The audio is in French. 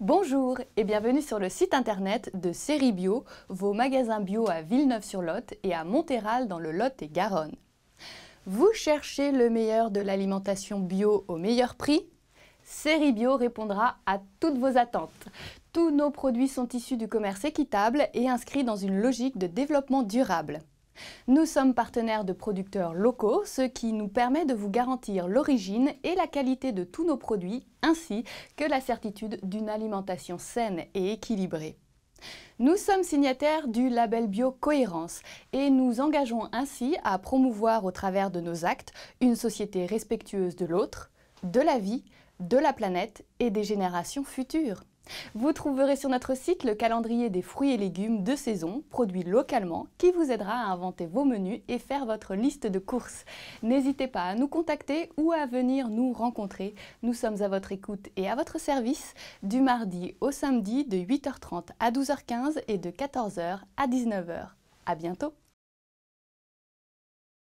Bonjour et bienvenue sur le site internet de Série Bio, vos magasins bio à Villeneuve-sur-Lot et à Montéral dans le Lot et Garonne. Vous cherchez le meilleur de l'alimentation bio au meilleur prix Série répondra à toutes vos attentes. Tous nos produits sont issus du commerce équitable et inscrits dans une logique de développement durable. Nous sommes partenaires de producteurs locaux, ce qui nous permet de vous garantir l'origine et la qualité de tous nos produits, ainsi que la certitude d'une alimentation saine et équilibrée. Nous sommes signataires du label Bio Cohérence et nous engageons ainsi à promouvoir au travers de nos actes une société respectueuse de l'autre, de la vie, de la planète et des générations futures. Vous trouverez sur notre site le calendrier des fruits et légumes de saison, produits localement, qui vous aidera à inventer vos menus et faire votre liste de courses. N'hésitez pas à nous contacter ou à venir nous rencontrer. Nous sommes à votre écoute et à votre service du mardi au samedi de 8h30 à 12h15 et de 14h à 19h. A bientôt